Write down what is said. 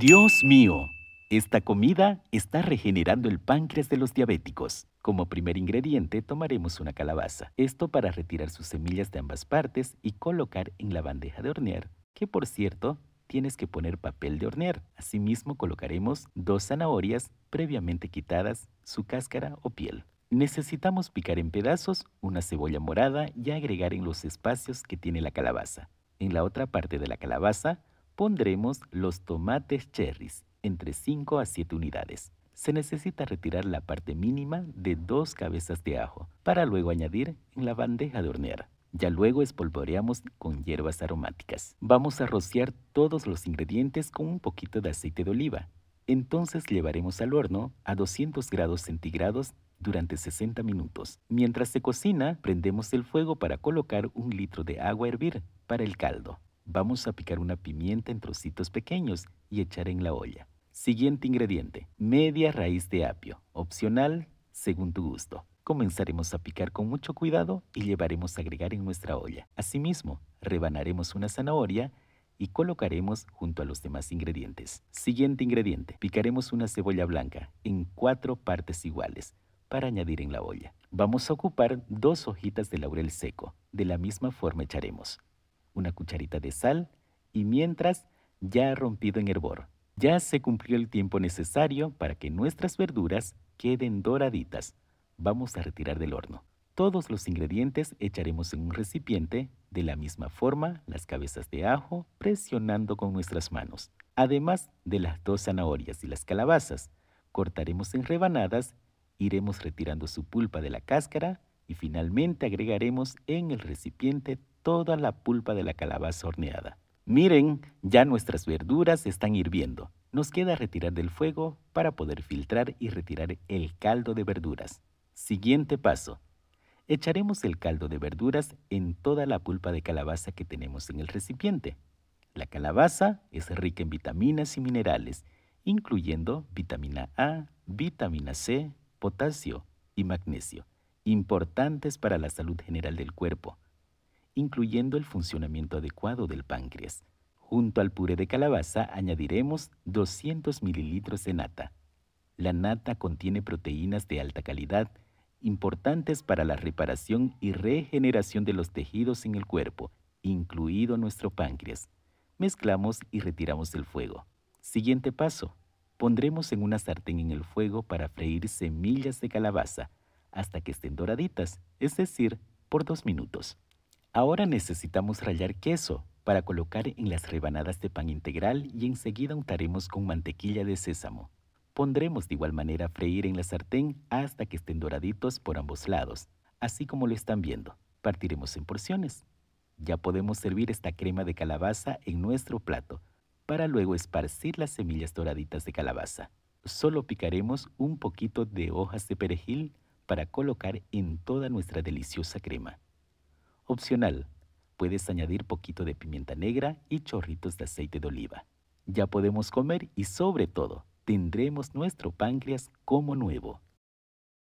Dios mío, esta comida está regenerando el páncreas de los diabéticos. Como primer ingrediente tomaremos una calabaza, esto para retirar sus semillas de ambas partes y colocar en la bandeja de hornear, que por cierto, tienes que poner papel de hornear. Asimismo colocaremos dos zanahorias previamente quitadas, su cáscara o piel. Necesitamos picar en pedazos una cebolla morada y agregar en los espacios que tiene la calabaza. En la otra parte de la calabaza, Pondremos los tomates cherries entre 5 a 7 unidades. Se necesita retirar la parte mínima de dos cabezas de ajo para luego añadir en la bandeja de hornear. Ya luego espolvoreamos con hierbas aromáticas. Vamos a rociar todos los ingredientes con un poquito de aceite de oliva. Entonces llevaremos al horno a 200 grados centígrados durante 60 minutos. Mientras se cocina, prendemos el fuego para colocar un litro de agua a hervir para el caldo. Vamos a picar una pimienta en trocitos pequeños y echar en la olla. Siguiente ingrediente, media raíz de apio, opcional según tu gusto. Comenzaremos a picar con mucho cuidado y llevaremos a agregar en nuestra olla. Asimismo, rebanaremos una zanahoria y colocaremos junto a los demás ingredientes. Siguiente ingrediente, picaremos una cebolla blanca en cuatro partes iguales para añadir en la olla. Vamos a ocupar dos hojitas de laurel seco. De la misma forma echaremos una cucharita de sal y mientras ya ha rompido en hervor. Ya se cumplió el tiempo necesario para que nuestras verduras queden doraditas. Vamos a retirar del horno. Todos los ingredientes echaremos en un recipiente, de la misma forma las cabezas de ajo presionando con nuestras manos, además de las dos zanahorias y las calabazas. Cortaremos en rebanadas, iremos retirando su pulpa de la cáscara y finalmente agregaremos en el recipiente toda la pulpa de la calabaza horneada. Miren, ya nuestras verduras están hirviendo. Nos queda retirar del fuego para poder filtrar y retirar el caldo de verduras. Siguiente paso. Echaremos el caldo de verduras en toda la pulpa de calabaza que tenemos en el recipiente. La calabaza es rica en vitaminas y minerales, incluyendo vitamina A, vitamina C, potasio y magnesio, importantes para la salud general del cuerpo incluyendo el funcionamiento adecuado del páncreas. Junto al puré de calabaza añadiremos 200 mililitros de nata. La nata contiene proteínas de alta calidad, importantes para la reparación y regeneración de los tejidos en el cuerpo, incluido nuestro páncreas. Mezclamos y retiramos del fuego. Siguiente paso. Pondremos en una sartén en el fuego para freír semillas de calabaza hasta que estén doraditas, es decir, por dos minutos. Ahora necesitamos rallar queso para colocar en las rebanadas de pan integral y enseguida untaremos con mantequilla de sésamo. Pondremos de igual manera a freír en la sartén hasta que estén doraditos por ambos lados, así como lo están viendo. Partiremos en porciones. Ya podemos servir esta crema de calabaza en nuestro plato para luego esparcir las semillas doraditas de calabaza. Solo picaremos un poquito de hojas de perejil para colocar en toda nuestra deliciosa crema. Opcional, puedes añadir poquito de pimienta negra y chorritos de aceite de oliva. Ya podemos comer y sobre todo, tendremos nuestro páncreas como nuevo.